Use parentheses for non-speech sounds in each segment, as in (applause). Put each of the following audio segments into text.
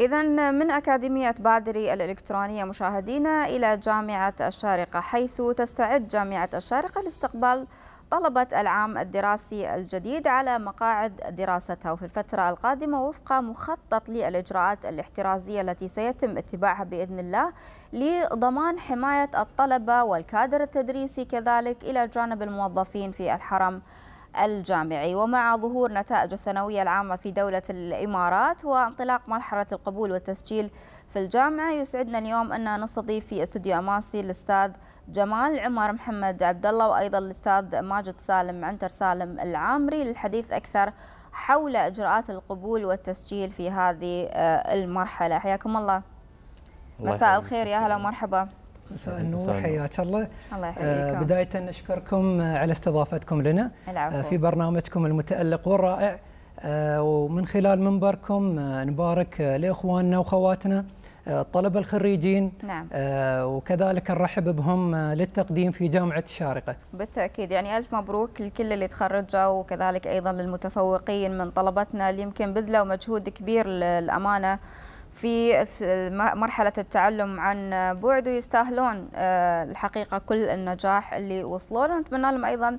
إذا من أكاديمية بادري الإلكترونية مشاهدينا إلى جامعة الشارقة حيث تستعد جامعة الشارقة لاستقبال طلبة العام الدراسي الجديد على مقاعد دراستها وفي الفترة القادمة وفق مخطط للإجراءات الاحترازية التي سيتم اتباعها بإذن الله لضمان حماية الطلبة والكادر التدريسي كذلك إلى جانب الموظفين في الحرم الجامعي ومع ظهور نتائج الثانوية العامة في دولة الإمارات وانطلاق مرحلة القبول والتسجيل في الجامعة يسعدنا اليوم أن نستضيف في استوديو أماسي الأستاذ جمال عمر محمد عبد الله وأيضا الأستاذ ماجد سالم عنتر سالم العامري للحديث أكثر حول إجراءات القبول والتسجيل في هذه آه، المرحلة حياكم الله, الله مساء الخير يا هلا ومرحبا مساء النور حياك الله الله آه، بداية نشكركم آه، على استضافتكم لنا العفو. آه، في برنامجكم المتألق والرائع ومن خلال منبركم نبارك لإخواننا وخواتنا الطلبة الخريجين نعم. وكذلك نرحب بهم للتقديم في جامعة الشارقة بالتأكيد يعني ألف مبروك لكل اللي تخرجوا وكذلك أيضا للمتفوقين من طلبتنا اللي يمكن بذلوا مجهود كبير للأمانة في مرحلة التعلم عن بعد ويستاهلون آه، الحقيقة كل النجاح اللي وصلوا له نتمنى لهم أيضا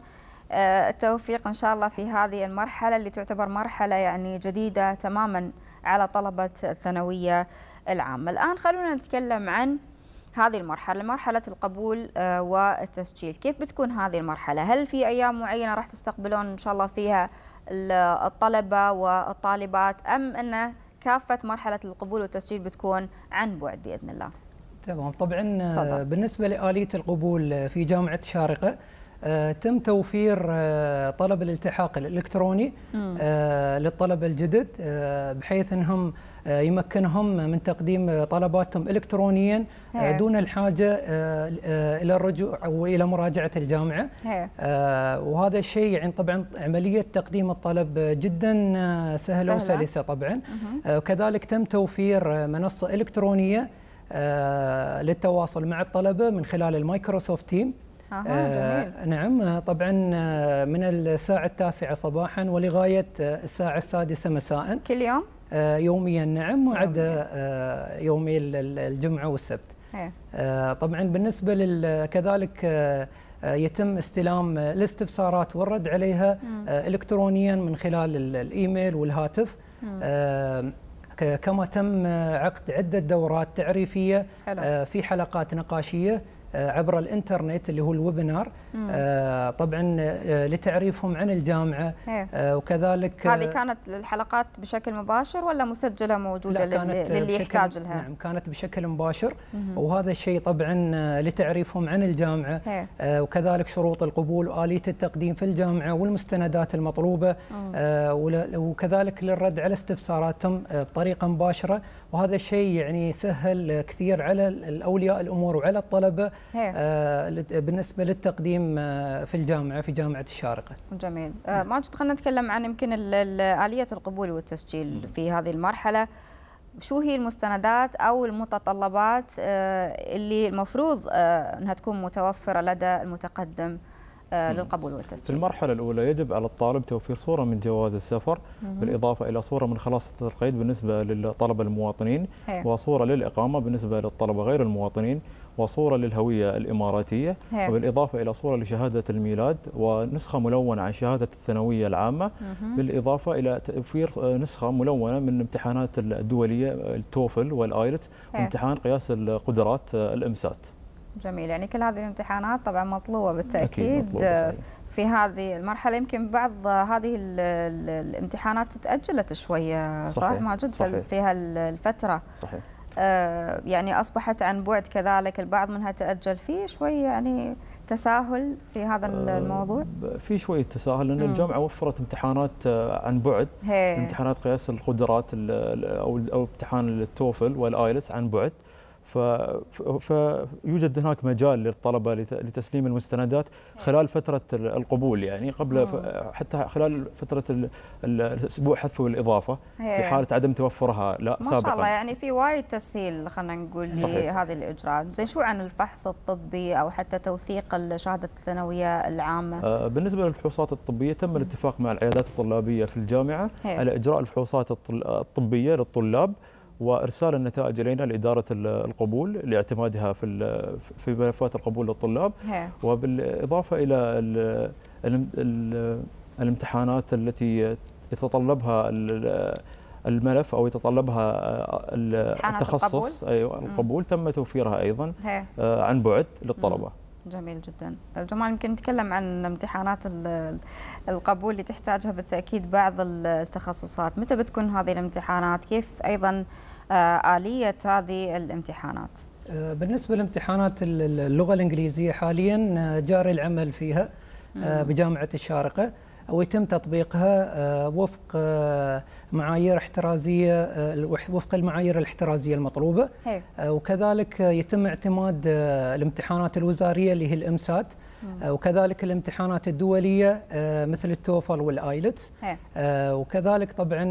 آه، التوفيق إن شاء الله في هذه المرحلة اللي تعتبر مرحلة يعني جديدة تماما على طلبة الثانوية العامة الآن خلونا نتكلم عن هذه المرحلة مرحلة القبول آه، والتسجيل كيف بتكون هذه المرحلة هل في أيام معينة راح تستقبلون إن شاء الله فيها الطلبة والطالبات أم أنه كافه مرحله القبول والتسجيل بتكون عن بعد باذن الله تمام طبعا آه، فضل. بالنسبه لاليه القبول آه، في جامعه شارقه آه، تم توفير طلب الالتحاق الالكتروني م. للطلبه الجدد بحيث انهم آه، يمكنهم من تقديم طلباتهم الكترونيا آه، دون الحاجه آه، الى الرجوع او الى مراجعه الجامعه وهذا الشيء يعني طبعا عمليه تقديم الطلب جدا سهله, وسلسه طبعا وكذلك تم توفير منصه الكترونيه للتواصل مع الطلبه من خلال المايكروسوفت تيم آه نعم طبعا من الساعة التاسعة صباحا ولغاية الساعة السادسة مساء كل يوم؟ يوميا آه، نعم وعدا يومي آه، الجمعه والسبت. إيه. آه، طبعا بالنسبه كذلك يتم استلام الاستفسارات والرد عليها الكترونيا من خلال الايميل والهاتف. كما تم عقد عده دورات تعريفيه في حلقات نقاشيه آه، عبر الانترنت اللي هو الويبنار آه، طبعا آه، لتعريفهم عن الجامعه إيه. وكذلك هذه كانت الحلقات بشكل مباشر ولا مسجله موجوده للي يحتاج لها نعم كانت بشكل مباشر وهذا الشيء طبعا لتعريفهم عن الجامعه إيه. وكذلك شروط القبول واليه التقديم في الجامعه والمستندات المطلوبه وكذلك للرد على استفساراتهم بطريقه مباشره وهذا الشيء يعني سهل كثير على الاولياء الامور وعلى الطلبه آه بالنسبه للتقديم آه، في الجامعه في جامعه الشارقه. جميل، آه ماجد خلينا نتكلم عن يمكن اليه القبول والتسجيل في هذه المرحله. شو هي المستندات او المتطلبات آه، اللي المفروض آه، انها تكون متوفره لدى المتقدم آه، للقبول والتسجيل. في المرحله الاولى يجب على الطالب توفير صوره من جواز السفر بالاضافه الى صوره من خلاصه القيد بالنسبه للطلبه المواطنين هي. وصوره للاقامه بالنسبه للطلبه غير المواطنين وصوره للهويه الاماراتيه هي. وبالاضافه الى صوره لشهاده الميلاد ونسخه ملونه عن شهاده الثانويه العامه مم. بالاضافه الى توفير آه، نسخه ملونه من امتحانات الدوليه التوفل والايلتس وامتحان قياس القدرات آه، الامسات. جميل يعني كل هذه الامتحانات طبعا مطلوبه بالتاكيد مطلوبة في هذه المرحله يمكن بعض هذه الامتحانات تاجلت شويه صح صحيح. ماجد صحيح. في هالفتره صحيح آه، يعني اصبحت عن بعد كذلك البعض منها تاجل في شوي يعني تساهل في هذا آه، الموضوع؟ في شويه تساهل لان الجامعه وفرت امتحانات آه، عن بعد هي. امتحانات قياس القدرات او او امتحان التوفل والايلتس عن بعد فيوجد هناك مجال للطلبة لتسليم المستندات خلال فترة القبول يعني قبل حتى خلال فترة الأسبوع حذف والإضافة في إيه. حالة عدم توفرها لا ما سابقا ما شاء الله يعني في وايد تسهيل خلينا نقول لهذه الإجراءات زين شو عن الفحص الطبي أو حتى توثيق شهادة الثانوية العامة آه، بالنسبة للفحوصات الطبية تم الاتفاق مع العيادات الطلابية في الجامعة إيه. على إجراء الفحوصات الطبية للطلاب وارسال النتائج الينا لاداره القبول لاعتمادها في في ملفات القبول للطلاب وبالاضافه الى الامتحانات التي يتطلبها الملف او يتطلبها آه، التخصص ايوه القبول تم توفيرها ايضا آه، عن بعد للطلبه جميل جدا الجمال يمكن نتكلم عن امتحانات القبول اللي تحتاجها بالتأكيد بعض التخصصات متى بتكون هذه الامتحانات كيف أيضا آه، آلية هذه الامتحانات؟ آه، بالنسبة لامتحانات اللغة الإنجليزية حاليا آه، جاري العمل فيها بجامعة الشارقة ويتم تطبيقها وفق معايير احترازيه وفق المعايير الاحترازيه المطلوبه وكذلك يتم اعتماد الامتحانات الوزاريه اللي هي الامسات وكذلك الامتحانات الدوليه مثل التوفل والايلتس وكذلك طبعا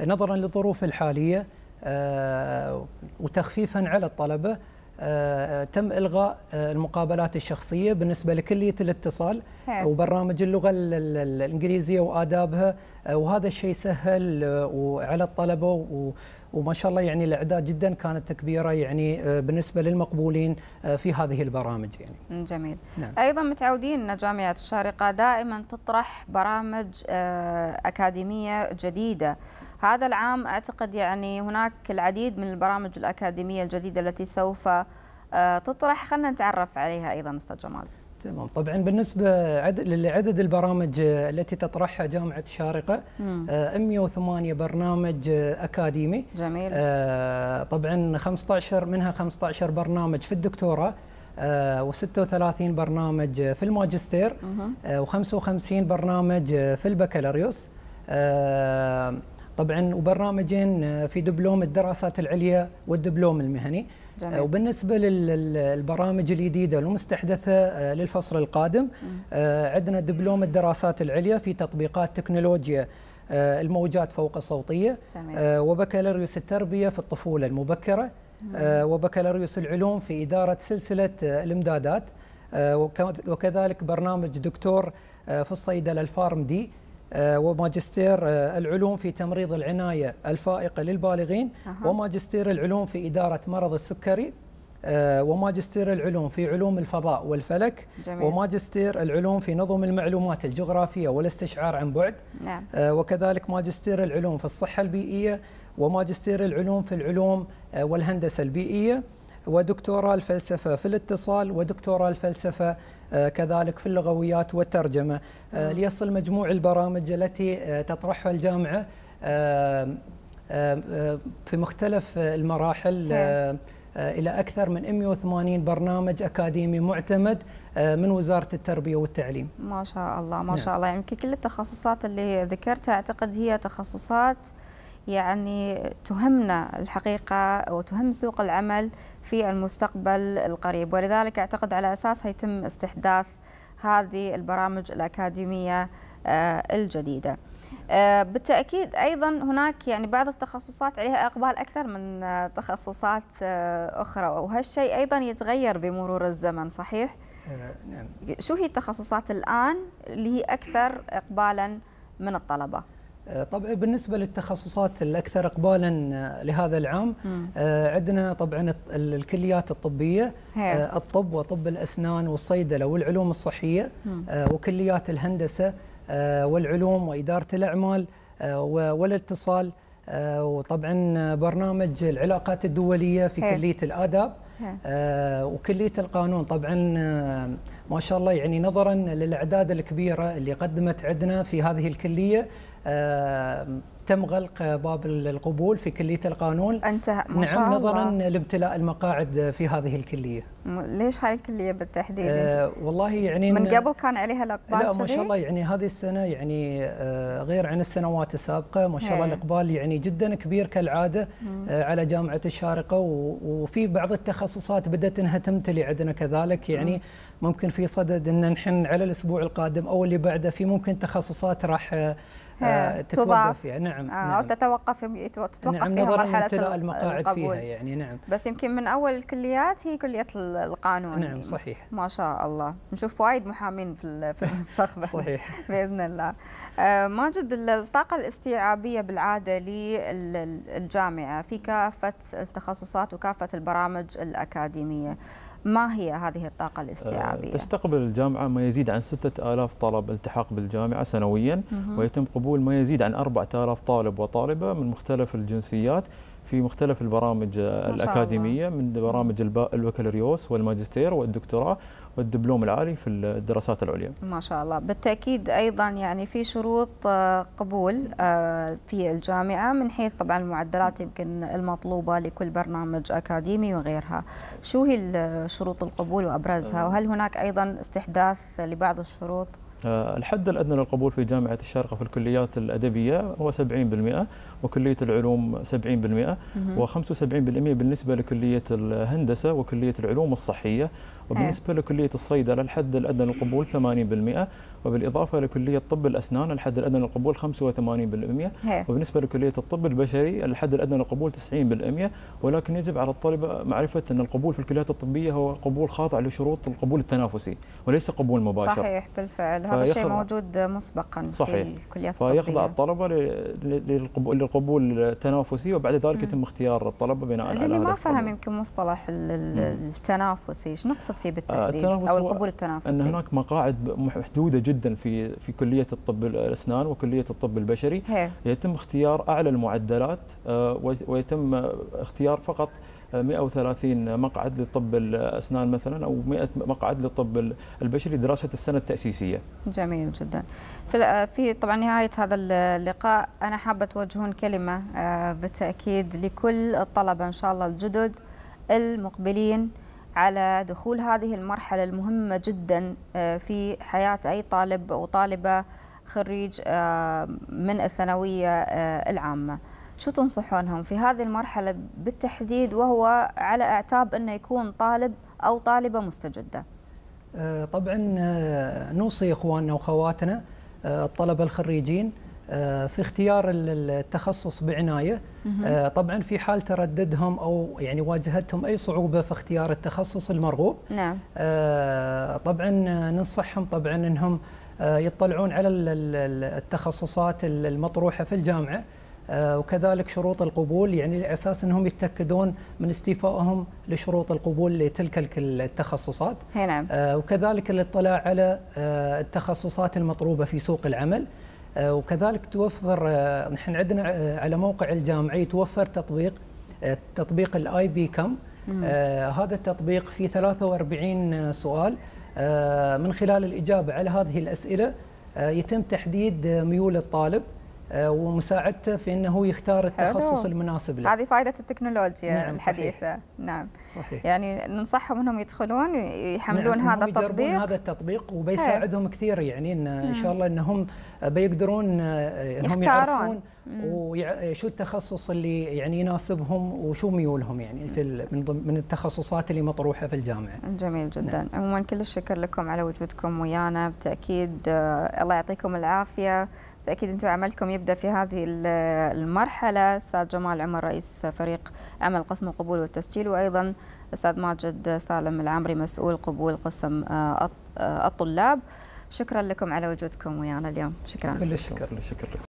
نظرا للظروف الحاليه آه، وتخفيفا على الطلبة آه، تم إلغاء آه، المقابلات الشخصية بالنسبة لكلية الاتصال وبرامج اللغة الإنجليزية وآدابها وهذا الشيء سهل على الطلبة وما شاء الله يعني الاعداد جدا كانت تكبيره يعني آه، بالنسبه للمقبولين آه، في هذه البرامج يعني. جميل. نعم. ايضا متعودين ان جامعه الشارقه دائما تطرح برامج آه، اكاديميه جديده. هذا العام اعتقد يعني هناك العديد من البرامج الاكاديميه الجديده التي سوف تطرح خلينا نتعرف عليها ايضا استاذ جمال. تمام طبعا بالنسبة لعدد البرامج التي تطرحها جامعة شارقة مم. 108 آه، برنامج أكاديمي جميل آه، طبعا 15 منها 15 برنامج في الدكتوراه و آه، و36 برنامج في الماجستير و55 برنامج في البكالوريوس طبعا وبرنامجين في دبلوم الدراسات العليا والدبلوم المهني جميل. وبالنسبه للبرامج الجديده والمستحدثه آه، للفصل القادم آه، عندنا دبلوم الدراسات العليا في تطبيقات تكنولوجيا آه، الموجات فوق الصوتيه جميل. وبكالوريوس التربيه في الطفوله المبكره وبكالوريوس العلوم في اداره سلسله الامدادات وكذلك برنامج دكتور في الصيدله الفارم دي آه، وماجستير آه، العلوم في تمريض العناية الفائقة للبالغين أه. وماجستير العلوم في إدارة مرض السكري آه، وماجستير العلوم في علوم الفضاء والفلك جميل. وماجستير العلوم في نظم المعلومات الجغرافية والاستشعار عن بعد نعم. وكذلك ماجستير العلوم في الصحة البيئية وماجستير العلوم في العلوم والهندسة البيئية ودكتوراه الفلسفة في الاتصال ودكتوراه الفلسفة آه، كذلك في اللغويات والترجمة آه، آه. ليصل مجموع البرامج التي تطرحها الجامعة في مختلف المراحل نعم. إلى أكثر من 180 برنامج أكاديمي معتمد من وزارة التربية والتعليم ما شاء الله ما نعم. شاء الله يمكن يعني كل التخصصات اللي ذكرتها أعتقد هي تخصصات يعني تهمنا الحقيقة وتهم سوق العمل في المستقبل القريب ولذلك أعتقد على أساسها يتم استحداث هذه البرامج الأكاديمية آه، الجديدة آه، بالتأكيد أيضا هناك يعني بعض التخصصات عليها إقبال أكثر من آه، تخصصات أخرى وهالشيء أيضا يتغير بمرور الزمن صحيح؟ نعم. شو هي التخصصات الآن اللي هي أكثر إقبالا من الطلبة؟ آه، طبعا بالنسبه للتخصصات الاكثر اقبالا آه، لهذا العام آه، عندنا طبعا الكليات الطبيه هي. الطب وطب الاسنان والصيدله والعلوم الصحيه وكليات الهندسه والعلوم واداره الاعمال والاتصال وطبعا برنامج العلاقات الدوليه في هي. كليه الاداب آه وكليه القانون طبعا ما شاء الله يعني نظرا للاعداد الكبيره اللي قدمت عندنا في هذه الكليه آه، تم غلق باب القبول في كلية القانون انتهى ما نعم، شاء نعم نظرا لامتلاء المقاعد في هذه الكلية ليش هاي الكلية بالتحديد؟ آه والله يعني من قبل كان عليها الأقبال لا ما شاء الله يعني هذه السنة يعني آه غير عن السنوات السابقة ما شاء الله إيه. الإقبال يعني جدا كبير كالعادة آه على جامعة الشارقة وفي بعض التخصصات بدأت أنها تمتلي عندنا كذلك يعني مم. ممكن في صدد أن نحن على الأسبوع القادم أو اللي بعده في ممكن تخصصات راح آه، آه، آه، تتوقف فيها نعم, آه نعم او تتوقف تتوقف نعم فيها مرحله المقاعد فيها يعني نعم بس يمكن من اول الكليات هي كليه القانون نعم صحيح ما شاء الله نشوف وايد محامين في المستقبل (laughs) صحيح (laughs) باذن الله آه ماجد الطاقه الاستيعابيه بالعاده للجامعه في كافه التخصصات وكافه البرامج الاكاديميه ما هي هذه الطاقة الاستيعابية؟ أه، تستقبل الجامعة ما يزيد عن 6000 طالب التحاق بالجامعة سنويا ويتم قبول ما يزيد عن 4000 طالب وطالبة من مختلف الجنسيات في مختلف البرامج الأكاديمية الله. من برامج البكالوريوس والماجستير والدكتوراه والدبلوم العالي في الدراسات العليا ما شاء الله بالتأكيد أيضا يعني في شروط آه، قبول آه، في الجامعة من حيث طبعا المعدلات يمكن المطلوبة لكل برنامج أكاديمي وغيرها شو هي شروط القبول وأبرزها وهل هناك أيضا استحداث لبعض الشروط آه، الحد الادنى للقبول في جامعه الشارقه في الكليات الادبيه هو 70% وكليه العلوم 70% و75% بالنسبه لكليه الهندسه وكليه العلوم الصحيه وبالنسبة لكلية الصيدلة الحد الأدنى للقبول 80% وبالإضافة لكلية طب الأسنان الحد الأدنى للقبول 85% وبالنسبة لكلية الطب البشري الحد الأدنى للقبول 90% ولكن يجب على الطلبة معرفة أن القبول في الكليات الطبية هو قبول خاضع لشروط القبول التنافسي وليس قبول مباشر صحيح بالفعل هذا الشيء موجود مسبقا صحيح. في الكليات الطبية فيخضع الطلبة للقبول التنافسي وبعد ذلك يتم اختيار الطلبة بناء على اللي ما فهم يمكن مصطلح التنافسي شنو نقصد فيه آه، بالتحديد او القبول التنافسي ان هناك مقاعد محدوده جدا في في كليه الطب الاسنان وكليه الطب البشري هي. يتم اختيار اعلى المعدلات آه، ويتم اختيار فقط 130 آه، مقعد للطب الاسنان مثلا او 100 مقعد للطب البشري دراسه السنه التاسيسيه. جميل جدا. في طبعا نهايه هذا اللقاء انا حابه توجهون كلمه بالتاكيد لكل الطلبه ان شاء الله الجدد المقبلين على دخول هذه المرحلة المهمة جدا آه، في حياة أي طالب أو طالبة خريج آه، من الثانوية آه، العامة شو تنصحونهم في هذه المرحلة بالتحديد وهو على اعتاب أنه يكون طالب أو طالبة مستجدة طبعا نوصي إخواننا وخواتنا الطلبة الخريجين آه، في اختيار التخصص بعنايه آه، طبعا في حال ترددهم او يعني واجهتهم اي صعوبه في اختيار التخصص المرغوب نعم آه، طبعا ننصحهم طبعا انهم يطلعون على التخصصات المطروحه في الجامعه وكذلك شروط القبول يعني لاساس انهم يتاكدون من استيفائهم لشروط القبول لتلك التخصصات. نعم. وكذلك الاطلاع على التخصصات المطلوبه في سوق العمل. آه، وكذلك توفر آه، نحن عندنا آه، على موقع الجامعي توفر تطبيق تطبيق الاي بي كم هذا التطبيق فيه 43 سؤال من خلال الاجابه على هذه الاسئله يتم تحديد ميول الطالب آه، ومساعدته في انه هو يختار التخصص حلو. المناسب له. هذه فائده التكنولوجيا نعم الحديثه، صحيح. نعم صحيح يعني ننصحهم انهم يدخلون يحملون نعم. هذا التطبيق هذا التطبيق وبيساعدهم هي. كثير يعني ان, إن شاء الله انهم بيقدرون آه، هم يعرفون وشو التخصص اللي يعني يناسبهم وشو ميولهم يعني في من من التخصصات اللي مطروحه في الجامعه. جميل جدا، نعم. عموما كل الشكر لكم على وجودكم ويانا بتاكيد آه، الله يعطيكم العافيه فأكيد أنتم عملكم يبدأ في هذه المرحلة أستاذ جمال عمر رئيس فريق عمل قسم القبول والتسجيل وأيضا أستاذ ماجد سالم العمري مسؤول قبول قسم آه، آه، الطلاب شكرا لكم على وجودكم ويانا اليوم شكرا كل الشكر شكرا